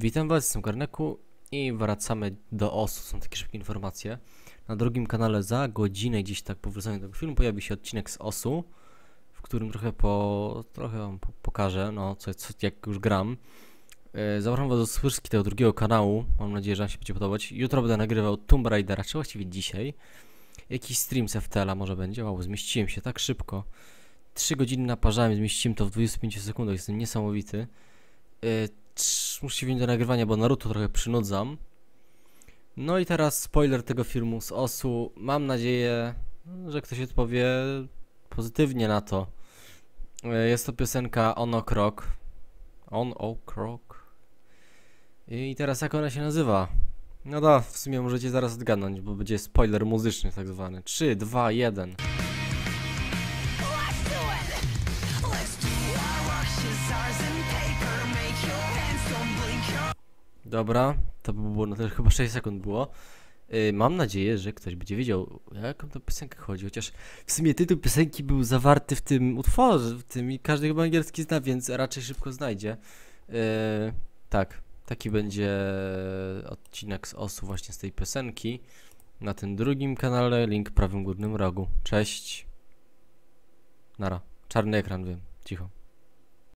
Witam was, jestem Karneku i wracamy do OSU, są takie szybkie informacje. Na drugim kanale za godzinę, gdzieś tak po wróceniu tego filmu, pojawi się odcinek z OSU, w którym trochę po, trochę wam pokażę, no, co, co jak już gram. Yy, zapraszam was do słyski tego drugiego kanału, mam nadzieję, że wam się będzie podobać. Jutro będę nagrywał Tomb Raidera, czy właściwie dzisiaj. Jakiś stream z FTL-a może będzie, wow, zmieściłem się tak szybko. 3 godziny naparzałem, zmieściłem to w 25 sekundach, jestem niesamowity. Yy, musi wziąć do nagrywania, bo Naruto trochę przynudzam. No i teraz spoiler tego filmu z Osu. Mam nadzieję, że ktoś odpowie pozytywnie na to. E, jest to piosenka On O'Crock. On O'Crock. I teraz jak ona się nazywa? No da, w sumie możecie zaraz odgadnąć, bo będzie spoiler muzyczny tak zwany. 3, 2, 1. Let's do it. Let's do Dobra, to by było na tyle, chyba 6 sekund było. Yy, mam nadzieję, że ktoś będzie wiedział, o jaką to piosenkę chodzi, chociaż w sumie tytuł piosenki był zawarty w tym utworze, w tym i każdy chyba angielski zna, więc raczej szybko znajdzie. Yy, tak, taki będzie odcinek z osu właśnie z tej piosenki na tym drugim kanale, link w prawym górnym rogu. Cześć. Nara. Czarny ekran, wiem. Cicho.